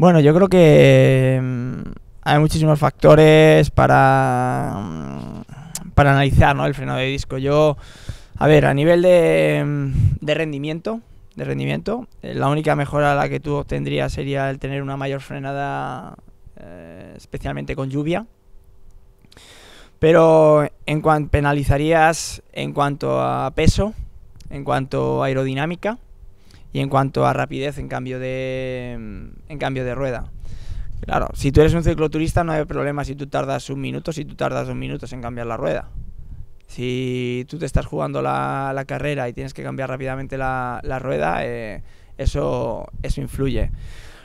Bueno, yo creo que mm, hay muchísimos factores para, mm, para analizar el freno de disco. Yo, a ver, a nivel de, mm, rendimiento, de rendimiento, eh, la única mejora a la que tú obtendrías sería el tener una mayor frenada, eh, especialmente con lluvia. Pero en cuanto penalizarías en cuanto a peso, en cuanto a aerodinámica y en cuanto a rapidez en cambio de, en cambio de rueda. Claro, si tú eres un cicloturista no hay problema si tú tardas un minuto, si tú tardas dos minutos en cambiar la rueda. Si tú te estás jugando la, carrera y tienes que cambiar rápidamente la, rueda, eh, eso, eso influye.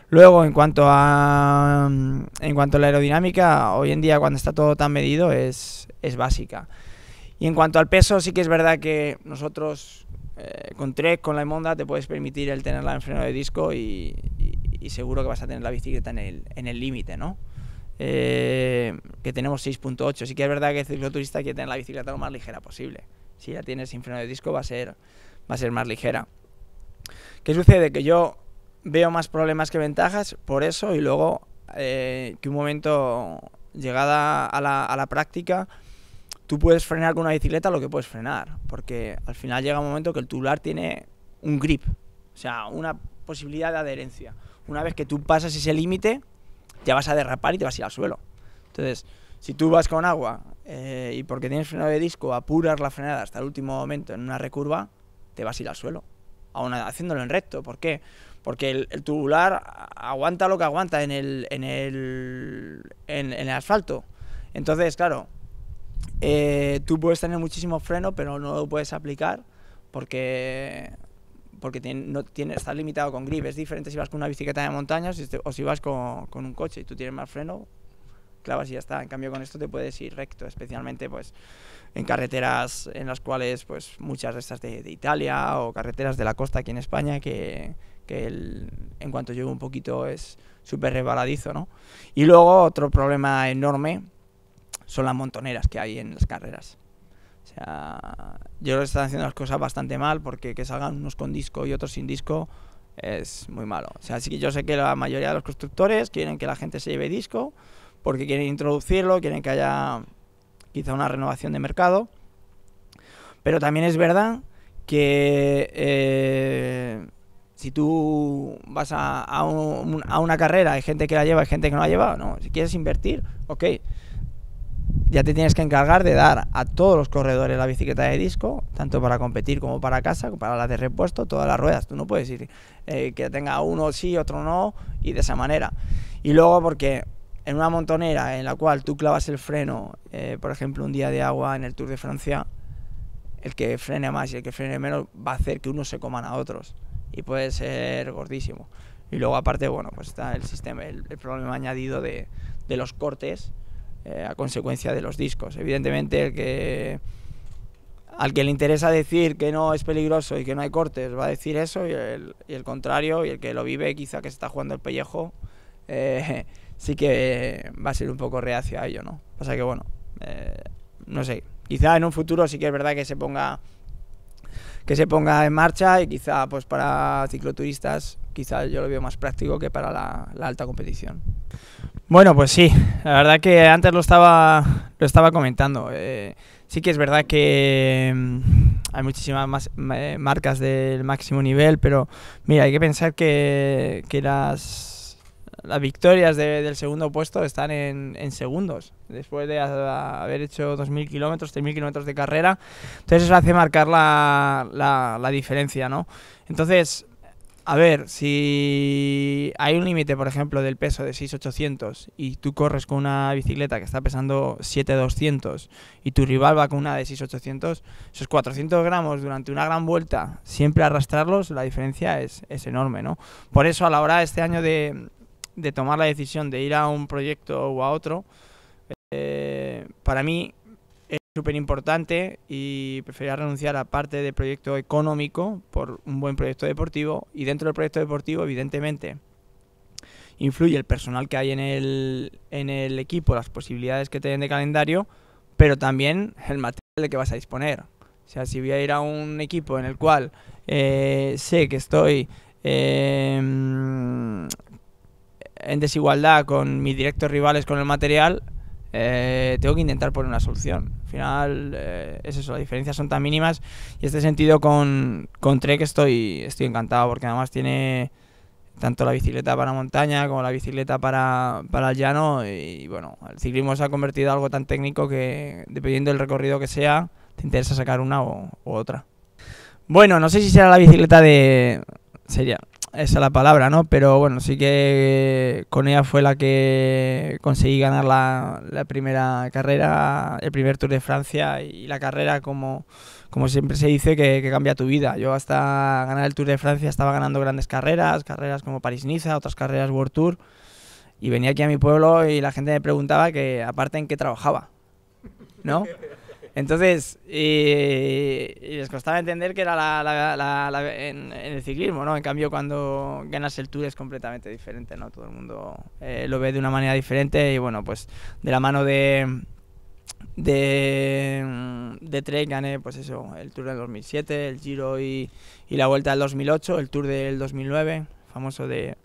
Luego, en cuanto a en cuanto a la aerodinámica, hoy en día cuando está todo tan medido es, es básica. Y en cuanto al peso, sí que es verdad que nosotros eh, con Trek, con la Emonda te puedes permitir el tenerla en freno de disco y, seguro que vas a tener la bicicleta en el en límite, ¿no? Eh, que tenemos 6.8. Sí que es verdad que el cicloturista quiere tener la bicicleta lo más ligera posible. Si la tienes sin freno de disco va a ser, va a ser más ligera. ¿Qué sucede? Que yo veo más problemas que ventajas por eso y luego eh, que un momento llegada a la, a la práctica tú puedes frenar con una bicicleta lo que puedes frenar, porque al final llega un momento que el tubular tiene un grip, o sea, una posibilidad de adherencia. Una vez que tú pasas ese límite, ya vas a derrapar y te vas a ir al suelo. Entonces, si tú vas con agua eh, y porque tienes frenado de disco apuras la frenada hasta el último momento en una recurva, te vas a ir al suelo, aún haciéndolo en recto. ¿Por qué? Porque el, tubular aguanta lo que aguanta en el, en el, en el asfalto. Entonces, claro, eh, tú puedes tener muchísimo freno, pero no lo puedes aplicar porque, porque no, tiene, estás limitado con grip. Es diferente si vas con una bicicleta de montaña o si vas con, un coche y tú tienes más freno, clavas y ya está. En cambio, con esto te puedes ir recto, especialmente pues, en carreteras en las cuales pues, muchas de estas de, Italia o carreteras de la costa aquí en España que, que en cuanto llueve un poquito es súper resbaladizo ¿no? Y luego otro problema enorme son las montoneras que hay en las carreras. O sea, yo creo que están haciendo las cosas bastante mal porque que salgan unos con disco y otros sin disco es muy malo. O sea, así que yo sé que la mayoría de los constructores quieren que la gente se lleve disco porque quieren introducirlo, quieren que haya quizá una renovación de mercado. Pero también es verdad que eh, si tú vas a, una carrera, hay gente que la lleva, hay gente que no la lleva, no. Si quieres invertir, ok, ya te tienes que encargar de dar a todos los corredores la bicicleta de disco, tanto para competir como para casa, para la de repuesto, todas las ruedas. Tú no puedes ir eh, que tenga uno sí, otro no, y de esa manera. Y luego porque en una montonera en la cual tú clavas el freno, eh, por ejemplo, un día de agua en el Tour de Francia, el que frene más y el que frene menos va a hacer que unos se coman a otros. Y puede ser gordísimo. Y luego aparte, bueno, pues está el sistema, el, problema añadido de, de los cortes eh, a consecuencia de los discos. Evidentemente, el que, al que le interesa decir que no es peligroso y que no hay cortes va a decir eso y el, contrario, y el que lo vive quizá que se está jugando el pellejo, eh, sí que va a ser un poco reacio a ello, ¿no? Pasa que bueno, eh, no sé, quizá en un futuro sí que es verdad que se ponga que se ponga en marcha y quizá pues para cicloturistas quizás yo lo veo más práctico que para la, alta competición. Bueno, pues sí, la verdad que antes lo estaba, lo estaba comentando. Eh, sí que es verdad que mm, hay muchísimas más eh, marcas del máximo nivel, pero mira, hay que pensar que, las, las victorias del segundo puesto están en, segundos, después de haber hecho 2.000 kilómetros, 3.000 kilómetros de carrera. Entonces eso hace marcar la, la diferencia, ¿no? Entonces, a ver, si hay un límite, por ejemplo, del peso de 6.800 y tú corres con una bicicleta que está pesando 7.200 y tu rival va con una de 6.800, esos 400 gramos durante una gran vuelta, siempre arrastrarlos, la diferencia es, enorme, ¿no? Por eso a la hora este año de, de tomar la decisión de ir a un proyecto o a otro, eh, para mí súper importante y preferiría renunciar a parte del proyecto económico por un buen proyecto deportivo y dentro del proyecto deportivo evidentemente influye el personal que hay en el, en el equipo, las posibilidades que tienen de calendario, pero también el material de que vas a disponer. O sea, si voy a ir a un equipo en el cual eh, sé que estoy em, en desigualdad con mis directos rivales con el material, eh, tengo que intentar poner una solución. Al final eh, es eso, las diferencias son tan mínimas y en este sentido con, con Trek estoy, estoy encantado porque además tiene tanto la bicicleta para montaña como la bicicleta para, para el llano y bueno, el ciclismo se ha convertido en algo tan técnico que dependiendo del recorrido que sea, te interesa sacar una o, u otra. Bueno, no sé si será la bicicleta de... Sería, esa es la palabra, ¿no? Pero bueno, sí que con ella fue la que conseguí ganar la, primera carrera, el primer Tour de Francia y la carrera, como, como siempre se dice, que, que, cambia tu vida. Yo hasta ganar el Tour de Francia estaba ganando grandes carreras, carreras como París-Niza, otras carreras World Tour, y venía aquí a mi pueblo y la gente me preguntaba que, aparte, en qué trabajaba, ¿no? Entonces, y eh, les costaba entender que era la, en, el ciclismo, ¿no? En cambio, cuando ganas el Tour es completamente diferente, ¿no? Todo el mundo eh, lo ve de una manera diferente y, bueno, pues de la mano de, de, Trek gané, pues eso, el Tour del 2007, el Giro y, y la Vuelta del 2008, el Tour del 2009, famoso de,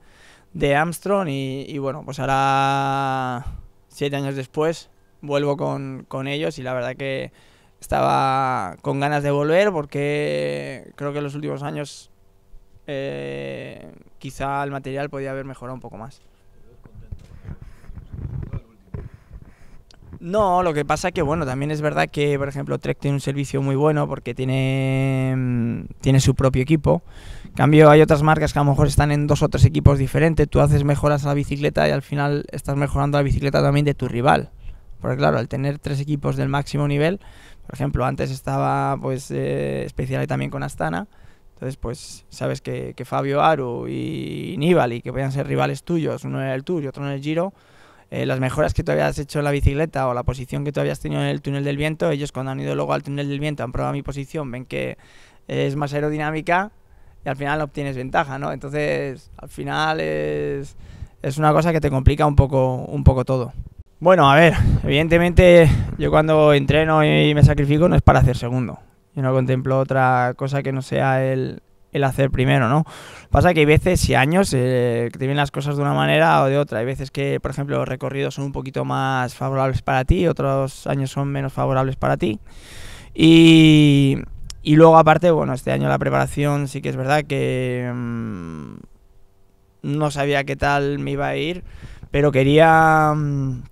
de Armstrong y bueno, pues ahora siete años después vuelvo con, ellos y la verdad que estaba con ganas de volver porque creo que en los últimos años eh, quizá el material podía haber mejorado un poco más. No, lo que pasa es que bueno, también es verdad que por ejemplo Trek tiene un servicio muy bueno porque tiene, mm, tiene su propio equipo. En cambio hay otras marcas que a lo mejor están en dos o tres equipos diferentes, tú haces mejoras a la bicicleta y al final estás mejorando la bicicleta también de tu rival. Porque claro, al tener tres equipos del máximo nivel, por ejemplo, antes estaba pues eh, especial también con Astana, entonces pues sabes que, que, Fabio Aru y Nibali, que podían ser rivales tuyos, uno en el Tour y otro en el Giro, eh, las mejoras que tú habías hecho en la bicicleta o la posición que tú habías tenido en el túnel del viento, ellos cuando han ido luego al túnel del viento han probado mi posición, ven que es más aerodinámica y al final obtienes ventaja, ¿no? Entonces al final es, es una cosa que te complica un poco, un poco todo. Bueno, a ver, evidentemente yo cuando entreno y me sacrifico no es para hacer segundo. Yo no contemplo otra cosa que no sea el, el hacer primero, ¿no? Pasa que hay veces y años eh, que te vienen las cosas de una manera o de otra. Hay veces que, por ejemplo, los recorridos son un poquito más favorables para ti, otros años son menos favorables para ti. Y, y luego, aparte, bueno, este año la preparación sí que es verdad que mm, no sabía qué tal me iba a ir, pero quería... Mm,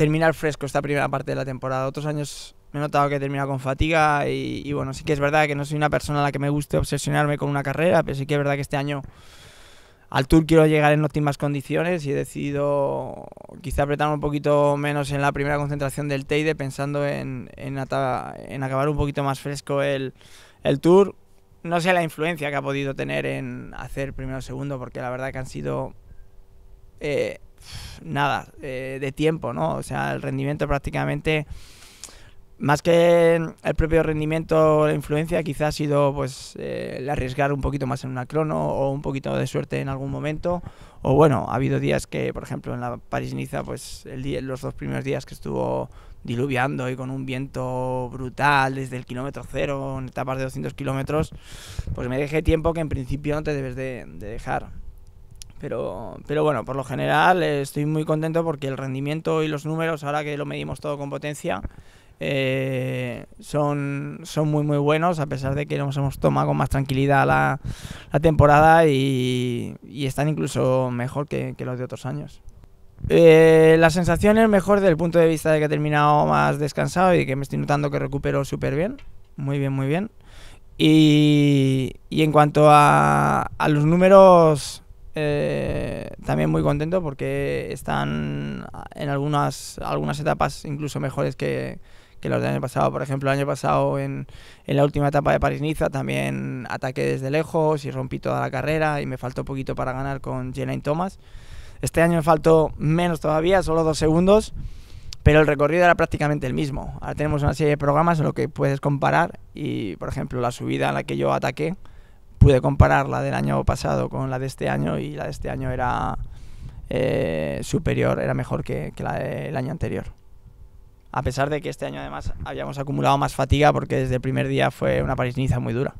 terminar fresco esta primera parte de la temporada. Otros años me he notado que he terminado con fatiga y, bueno, sí que es verdad que no soy una persona a la que me guste obsesionarme con una carrera, pero sí que es verdad que este año al Tour quiero llegar en óptimas condiciones y he decidido quizá apretar un poquito menos en la primera concentración del Teide, pensando en, en, acabar un poquito más fresco el, Tour. No sé la influencia que ha podido tener en hacer primero o segundo, porque la verdad que han sido... Eh, nada eh, de tiempo, ¿no? O sea, el rendimiento prácticamente, más que el propio rendimiento, la influencia, quizás ha sido pues eh, el arriesgar un poquito más en una crono o un poquito de suerte en algún momento. O bueno, ha habido días que, por ejemplo, en la París-Niza, pues el los dos primeros días que estuvo diluviando y con un viento brutal desde el kilómetro cero, en etapas de 200 kilómetros, pues me dejé tiempo que en principio no te debes de, de dejar. Pero, pero bueno, por lo general eh, estoy muy contento porque el rendimiento y los números, ahora que lo medimos todo con potencia, eh, son, son muy muy buenos, a pesar de que nos hemos tomado con más tranquilidad la, temporada y, están incluso mejor que, los de otros años. Eh, la sensación es mejor desde el punto de vista de que he terminado más descansado y que me estoy notando que recupero súper bien, muy bien, muy bien. Y, y en cuanto a, a los números, eh, también muy contento porque están en algunas, algunas etapas incluso mejores que, que los del año pasado. Por ejemplo, el año pasado en, en la última etapa de París-Niza también ataqué desde lejos y rompí toda la carrera y me faltó poquito para ganar con y Thomas. Este año me faltó menos todavía, solo dos segundos, pero el recorrido era prácticamente el mismo. Ahora tenemos una serie de programas en los que puedes comparar y, por ejemplo, la subida en la que yo ataqué pude comparar la del año pasado con la de este año y la de este año era eh, superior, era mejor que, la del año anterior. A pesar de que este año además habíamos acumulado más fatiga porque desde el primer día fue una parisniza muy dura.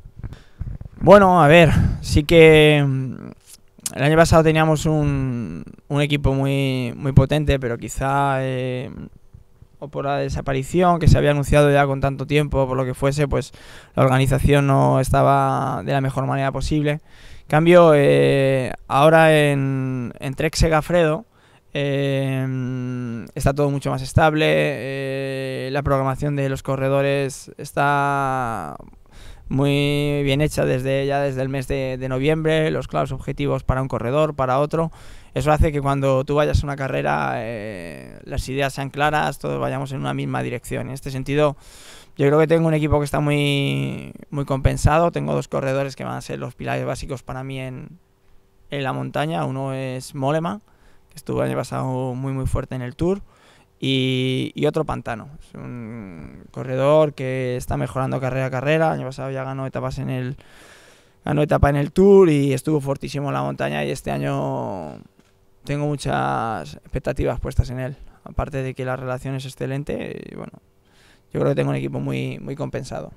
Bueno, a ver, sí que mm, el año pasado teníamos un, equipo muy, muy potente, pero quizá... Eh, o por la desaparición que se había anunciado ya con tanto tiempo, por lo que fuese, pues la organización no estaba de la mejor manera posible. En Cambio, eh, ahora en, en Segafredo eh, está todo mucho más estable, eh, la programación de los corredores está muy bien hecha desde ya desde el mes de, noviembre, los claros objetivos para un corredor, para otro. Eso hace que cuando tú vayas a una carrera eh, las ideas sean claras, todos vayamos en una misma dirección. En este sentido, yo creo que tengo un equipo que está muy, muy compensado. Tengo dos corredores que van a ser los pilares básicos para mí en, la montaña. Uno es Molema, que estuvo el año pasado muy muy fuerte en el Tour y, otro pantano. Es un corredor que está mejorando carrera a carrera. El año pasado ya ganó etapas en el ganó etapa en el Tour y estuvo fortísimo en la montaña y este año tengo muchas expectativas puestas en él. Aparte de que la relación es excelente, y bueno, yo creo que tengo un equipo muy, muy compensado.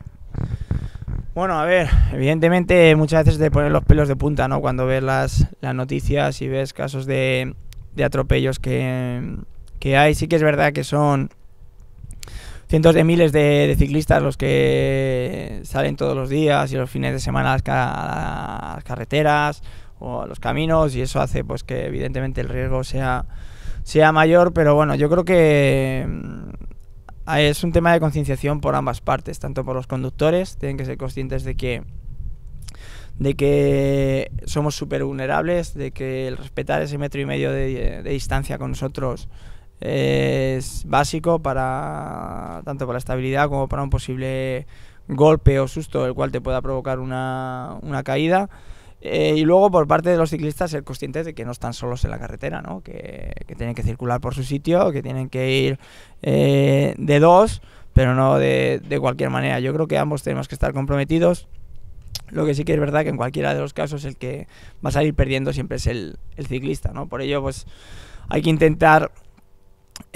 Bueno, a ver, evidentemente muchas veces te ponen los pelos de punta, ¿no? Cuando ves las, noticias y ves casos de atropellos que, que hay. Sí que es verdad que son cientos de miles de, ciclistas los que salen todos los días y los fines de semana a las, carreteras o a los caminos y eso hace pues que evidentemente el riesgo sea, sea mayor, pero bueno, yo creo que mm, es un tema de concienciación por ambas partes, tanto por los conductores, tienen que ser conscientes de que de que somos súper vulnerables, de que el respetar ese metro y medio de distancia con nosotros es básico para tanto para la estabilidad como para un posible golpe o susto el cual te pueda provocar una, caída. Eh, y luego por parte de los ciclistas ser conscientes de que no están solos en la carretera, ¿no? que, tienen que circular por su sitio, que tienen que ir eh, de dos, pero no de, cualquier manera. Yo creo que ambos tenemos que estar comprometidos. Lo que sí que es verdad que en cualquiera de los casos el que va a salir perdiendo siempre es el, ciclista. ¿no? Por ello pues hay que intentar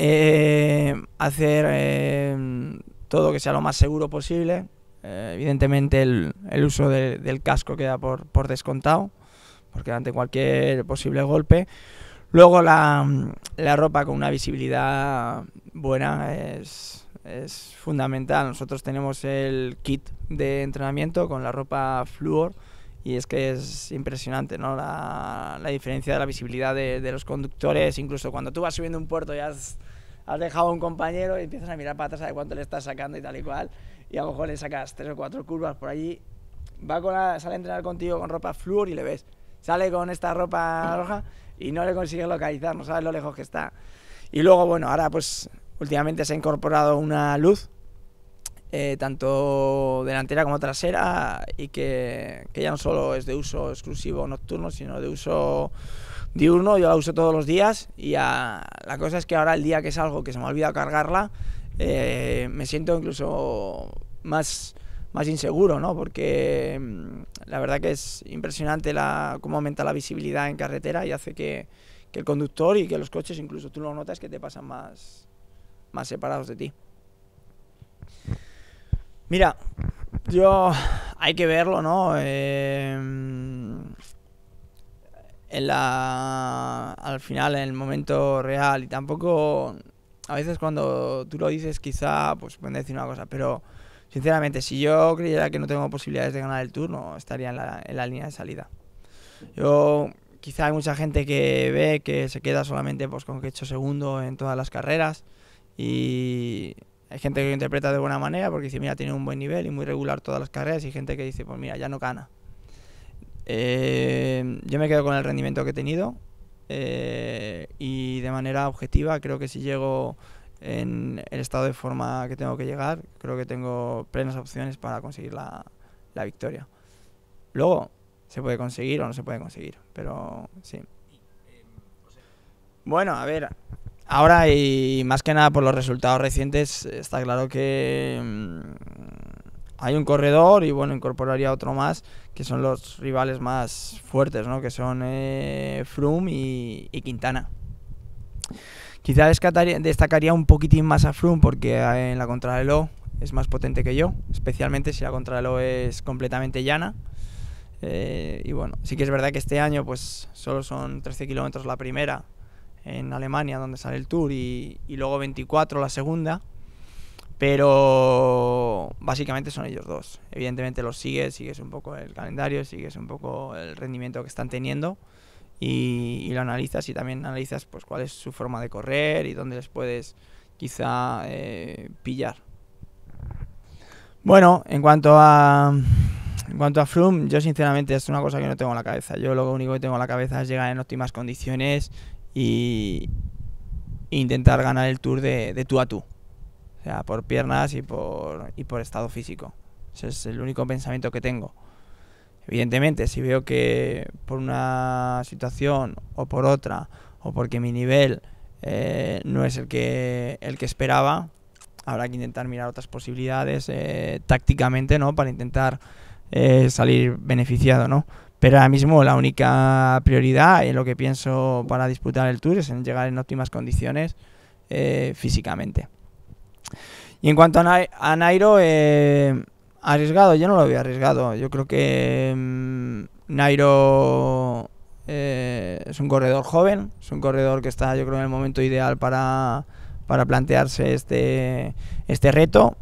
eh, hacer eh, todo que sea lo más seguro posible. Eh, evidentemente el, uso del casco queda por, por descontado, porque ante cualquier posible golpe. Luego la, la ropa con una visibilidad buena es, es fundamental. Nosotros tenemos el kit de entrenamiento con la ropa fluor y es que es impresionante ¿no? la, la diferencia de la visibilidad de, los conductores, incluso cuando tú vas subiendo un puerto ya has has dejado a un compañero y empiezas a mirar para atrás a ver cuánto le estás sacando y tal y cual, y a lo mejor le sacas tres o cuatro curvas por allí, va con sale a entrenar contigo con ropa fluor y le ves, sale con esta ropa roja y no le consigues localizar, no sabes lo lejos que está. Y luego, bueno, ahora pues últimamente se ha incorporado una luz eh, tanto delantera como trasera, y que, que, ya no solo es de uso exclusivo nocturno, sino de uso diurno, yo la uso todos los días y la cosa es que ahora el día que salgo, que se me ha olvidado cargarla, eh, me siento incluso más, más inseguro, ¿no? Porque mm, la verdad que es impresionante la, cómo aumenta la visibilidad en carretera y hace que, el conductor y que los coches, incluso tú lo notas, que te pasan más, más separados de ti. Mira, yo hay que verlo, ¿no? Eh, la, al final, en el momento real. Y tampoco, a veces cuando tú lo dices, quizá, pues pueden decir una cosa, pero sinceramente, si yo creyera que no tengo posibilidades de ganar el turno, estaría en la, línea de salida. Yo, quizá hay mucha gente que ve que se queda solamente pues, con que hecho segundo en todas las carreras y hay gente que lo interpreta de buena manera porque dice, mira, tiene un buen nivel y muy regular todas las carreras y gente que dice, pues mira, ya no gana. Eh, yo me quedo con el rendimiento que he tenido eh, y de manera objetiva creo que si llego en el estado de forma que tengo que llegar, creo que tengo plenas opciones para conseguir la, la victoria. Luego, se puede conseguir o no se puede conseguir, pero sí. Bueno, a ver, ahora y más que nada por los resultados recientes, está claro que mm, hay un corredor y bueno, incorporaría otro más, que son los rivales más fuertes, Que son eh, Froome y, Quintana. Quizá destacaría un poquitín más a Froome porque eh, en la contrarreloj es más potente que yo, especialmente si la contrarreloj es completamente llana. Eh, y bueno, sí que es verdad que este año pues solo son 13 kilómetros la primera en Alemania donde sale el Tour y, y luego 24 la segunda, pero básicamente son ellos dos. Evidentemente los sigues, sigues un poco el calendario, sigues un poco el rendimiento que están teniendo y, lo analizas y también analizas pues cuál es su forma de correr y dónde les puedes quizá eh, pillar. Bueno, en cuanto a en cuanto a Froome, yo sinceramente es una cosa que no tengo en la cabeza. Yo lo único que tengo en la cabeza es llegar en óptimas condiciones y e intentar ganar el tour de, de tú a tú por piernas y por, estado físico. Ese es el único pensamiento que tengo. Evidentemente, si veo que por una situación o por otra, o porque mi nivel eh, no es el que, el que esperaba, habrá que intentar mirar otras posibilidades eh, tácticamente, ¿no? Para intentar eh, salir beneficiado, ¿no? Pero ahora mismo la única prioridad en lo que pienso para disputar el tour es en llegar en óptimas condiciones físicamente. Y en cuanto a, Nairo, eh, arriesgado, yo no lo había arriesgado. Yo creo que mm, Nairo eh, es un corredor joven, es un corredor que está, yo creo, en el momento ideal para, plantearse este, este reto.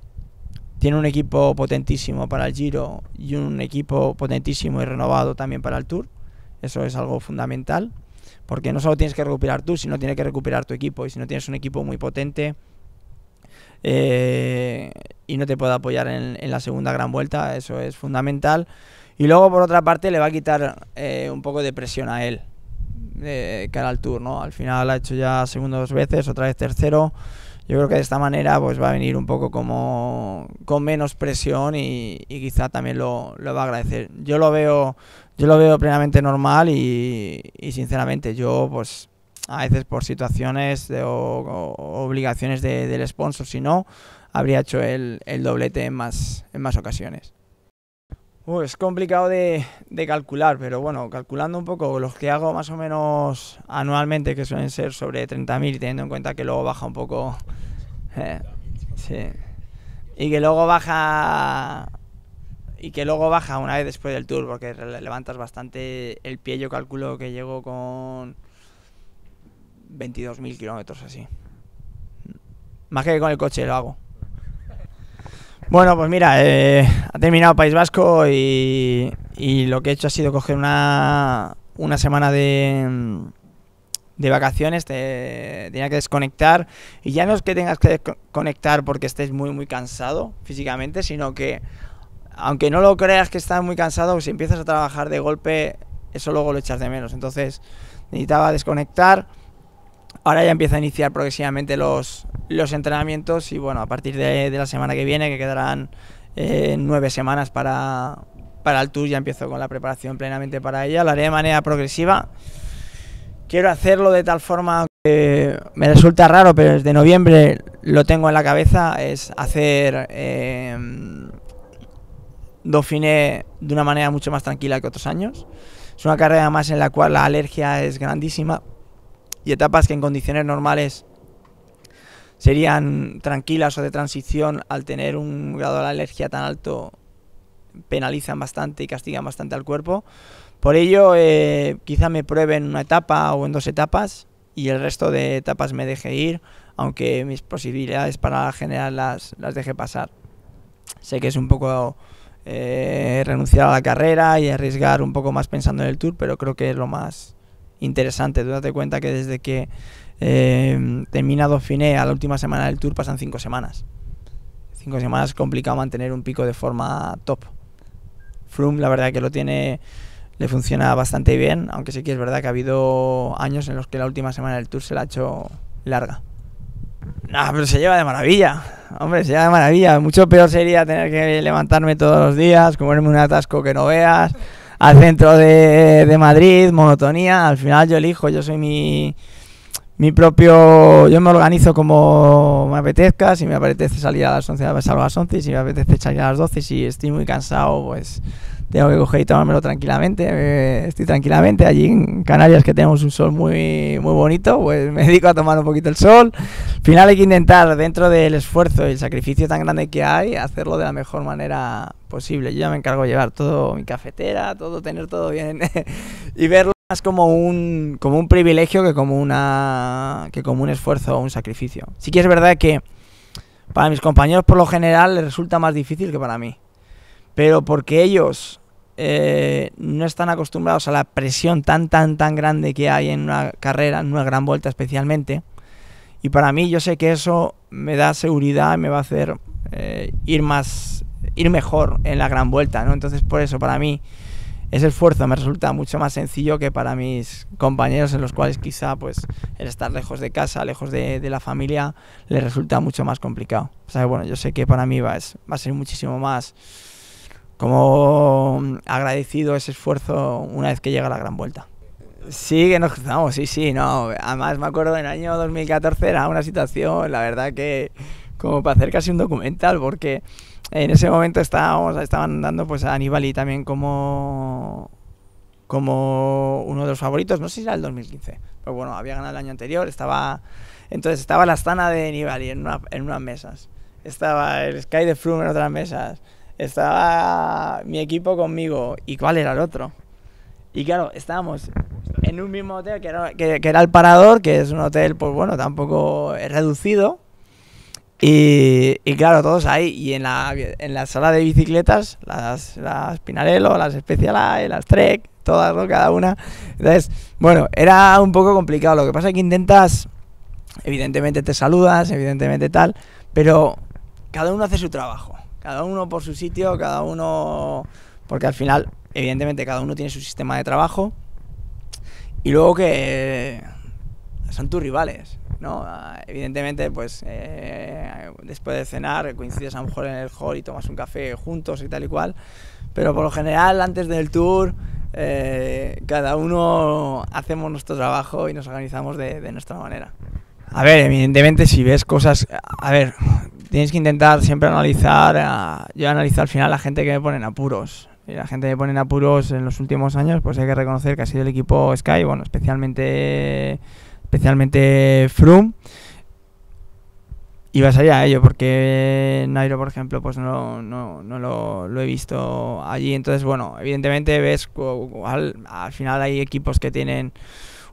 Tiene un equipo potentísimo para el Giro y un equipo potentísimo y renovado también para el Tour. Eso es algo fundamental, porque no solo tienes que recuperar tú, sino tienes que recuperar tu equipo. Y si no tienes un equipo muy potente, eh, y no te puedo apoyar en, la segunda gran vuelta, eso es fundamental. Y luego, por otra parte, le va a quitar eh, un poco de presión a él, de cara al Tour, ¿no? Al final ha hecho ya segundo dos veces, otra vez tercero. Yo creo que de esta manera pues va a venir un poco como con menos presión y, quizá también lo, lo, va a agradecer. Yo lo veo, yo lo veo plenamente normal y, y sinceramente yo pues a veces por situaciones o, obligaciones del sponsor, si no, habría hecho el, doblete en más, en más ocasiones. Uh, es complicado de, calcular, pero bueno, calculando un poco los que hago más o menos anualmente, que suelen ser sobre 30.000, teniendo en cuenta que luego baja un poco. Eh, sí. Y que luego baja. Y que luego baja una vez después del tour, porque levantas bastante el pie. Yo calculo que llego con 22.000 kilómetros así. Más que con el coche lo hago. Bueno, pues mira, eh, ha terminado País Vasco y, lo que he hecho ha sido coger una, una semana de, de vacaciones, tenía que desconectar. Y ya no es que tengas que desconectar porque estés muy, muy cansado físicamente, sino que aunque no lo creas que estás muy cansado, si empiezas a trabajar de golpe, eso luego lo echas de menos. Entonces necesitaba desconectar. Ahora ya empieza a iniciar progresivamente los, los entrenamientos y bueno, a partir de, la semana que viene, que quedarán eh, nueve semanas para, el tour, ya empiezo con la preparación plenamente para ella, lo haré de manera progresiva. Quiero hacerlo de tal forma que me resulta raro, pero desde noviembre lo tengo en la cabeza, es hacer eh, Dauphiné de una manera mucho más tranquila que otros años. Es una carrera más en la cual la alergia es grandísima y etapas que en condiciones normales serían tranquilas o de transición al tener un grado de alergia tan alto penalizan bastante y castigan bastante al cuerpo. Por ello, eh, quizá me pruebe en una etapa o en dos etapas y el resto de etapas me deje ir, aunque mis posibilidades para generar las, las deje pasar. Sé que es un poco eh, renunciar a la carrera y arriesgar un poco más pensando en el tour, pero creo que es lo más, interesante. Tú date cuenta que desde que eh, termina Dauphiné a la última semana del Tour pasan cinco semanas. Cinco semanas es complicado mantener un pico de forma top. Froome, la verdad que lo tiene, le funciona bastante bien, aunque sí que es verdad que ha habido años en los que la última semana del Tour se la ha hecho larga. Nah, pero se lleva de maravilla. Hombre, se lleva de maravilla. Mucho peor sería tener que levantarme todos los días, comerme un atasco que no veas al centro de, Madrid, monotonía. Al final yo elijo, yo soy mi, propio. Yo me organizo como me apetezca. Si me apetece salir a las 11, salgo a las 11. Si me apetece salir a las 12, si estoy muy cansado, pues tengo que coger y tomármelo tranquilamente. Eh, estoy tranquilamente allí en Canarias, que tenemos un sol muy, muy bonito, pues me dedico a tomar un poquito el sol. Al final hay que intentar, dentro del esfuerzo y el sacrificio tan grande que hay, hacerlo de la mejor manera posible. Yo ya me encargo de llevar todo mi cafetera, todo, tener todo bien y verlo más como un, como un privilegio que como, una, que como un esfuerzo o un sacrificio. Sí que es verdad que para mis compañeros por lo general les resulta más difícil que para mí. Pero porque ellos eh, no están acostumbrados a la presión tan, tan, tan grande que hay en una carrera, en una gran vuelta especialmente. Y para mí yo sé que eso me da seguridad y me va a hacer eh, ir más ir mejor en la gran vuelta, ¿no? Entonces por eso para mí ese esfuerzo me resulta mucho más sencillo que para mis compañeros en los cuales quizá pues el estar lejos de casa, lejos de, la familia, les resulta mucho más complicado. O sea, bueno, yo sé que para mí va, a, ser muchísimo más como mm, agradecido ese esfuerzo una vez que llega la gran vuelta. Sí, que nos cruzamos, sí, sí, no. Además me acuerdo en el año 2014 era una situación, la verdad que como para hacer casi un documental, porque en ese momento estábamos, estaban dando pues a Aníbal también como como uno de los favoritos, no sé si era el 2015, pero bueno, había ganado el año anterior, estaba entonces estaba la Astana de Nibali en, unas mesas, estaba el Sky de Froome en otras mesas, estaba mi equipo conmigo y cuál era el otro. Y claro, estábamos en un mismo hotel que era, que era el Parador, que es un hotel, pues bueno, tampoco es reducido, y, claro, todos ahí. Y en la, sala de bicicletas, las, las Pinarello, las Special las Trek, todas, Cada una. Entonces, bueno, era un poco complicado. Lo que pasa es que intentas, evidentemente te saludas, evidentemente tal, pero cada uno hace su trabajo. Cada uno por su sitio, cada uno... Porque al final, evidentemente, cada uno tiene su sistema de trabajo. Y luego que son tus rivales. ¿no? Ah, evidentemente, pues eh, después de cenar coincides a lo mejor en el hall y tomas un café juntos y tal y cual, pero por lo general antes del tour eh, cada uno hacemos nuestro trabajo y nos organizamos de, nuestra manera. A ver, evidentemente si ves cosas, a ver, tienes que intentar siempre analizar, ah, yo analizo al final la gente que me pone en apuros, y la gente que pone en apuros en los últimos años, pues hay que reconocer que ha sido el equipo Sky, bueno, especialmente especialmente Froome. Y vas allá a ello, porque Nairo, por ejemplo, pues no, no, no lo, he visto allí. Entonces, bueno, evidentemente ves, al, al final hay equipos que tienen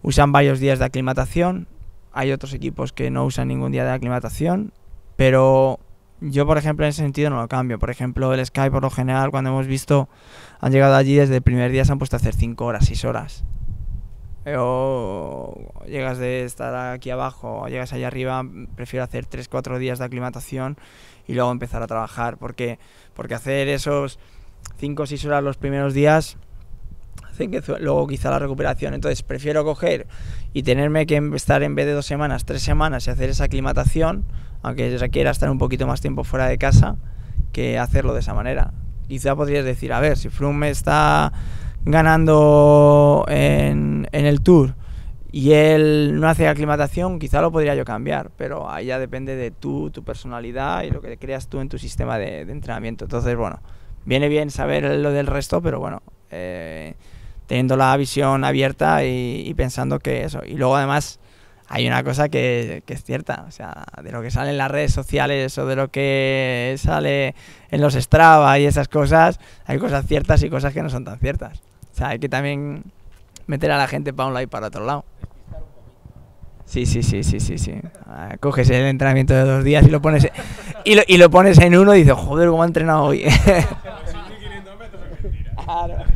usan varios días de aclimatación, hay otros equipos que no usan ningún día de aclimatación, pero yo, por ejemplo, en ese sentido no lo cambio. Por ejemplo, el Sky, por lo general, cuando hemos visto, han llegado allí desde el primer día, se han puesto a hacer 5 horas, 6 horas o llegas de estar aquí abajo o llegas allá arriba, prefiero hacer 3-4 días de aclimatación y luego empezar a trabajar, porque, porque hacer esos 5 o 6 horas los primeros días hacen que luego quizá la recuperación, entonces prefiero coger y tenerme que em-, estar en vez de dos semanas, tres semanas y hacer esa aclimatación, aunque quiera estar un poquito más tiempo fuera de casa, que hacerlo de esa manera. Quizá podrías decir, a ver, si Froome está ganando en, el Tour y él no hace aclimatación, quizá lo podría yo cambiar, pero ahí ya depende de tú, tu personalidad y lo que creas tú en tu sistema de, entrenamiento. Entonces, bueno, viene bien saber lo del resto, pero bueno, eh, teniendo la visión abierta y, pensando que eso. Y luego además hay una cosa que, que, es cierta, o sea, de lo que sale en las redes sociales o de lo que sale en los Strava y esas cosas, hay cosas ciertas y cosas que no son tan ciertas. O sea, hay que también meter a la gente para un lado y para otro lado. Sí, sí, sí, sí, sí, sí. Ah, coges el entrenamiento de dos días y lo pones y lo, pones en uno y dices, joder, cómo ha entrenado hoy. claro.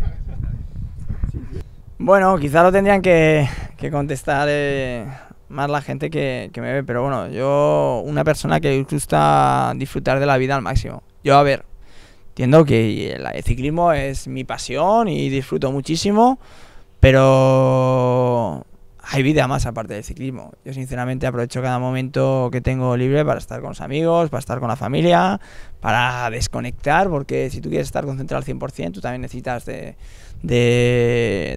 Bueno, quizá lo tendrían que, contestar eh, más la gente que, me ve, pero bueno, yo, una persona que gusta disfrutar de la vida al máximo. Yo, a ver, Entiendo que el ciclismo es mi pasión y disfruto muchísimo, pero hay vida más aparte del ciclismo. Yo sinceramente aprovecho cada momento que tengo libre para estar con los amigos, para estar con la familia, para desconectar, porque si tú quieres estar concentrado al 100%, tú también necesitas de,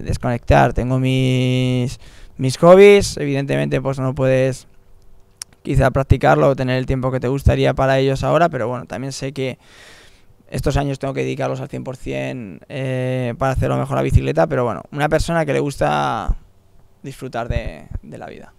desconectar. Tengo mis, mis hobbies, evidentemente pues no puedes quizá practicarlo o tener el tiempo que te gustaría para ellos ahora, pero bueno, también sé que estos años tengo que dedicarlos al 100% eh, para lo mejor la bicicleta, pero bueno, una persona que le gusta disfrutar de, de la vida.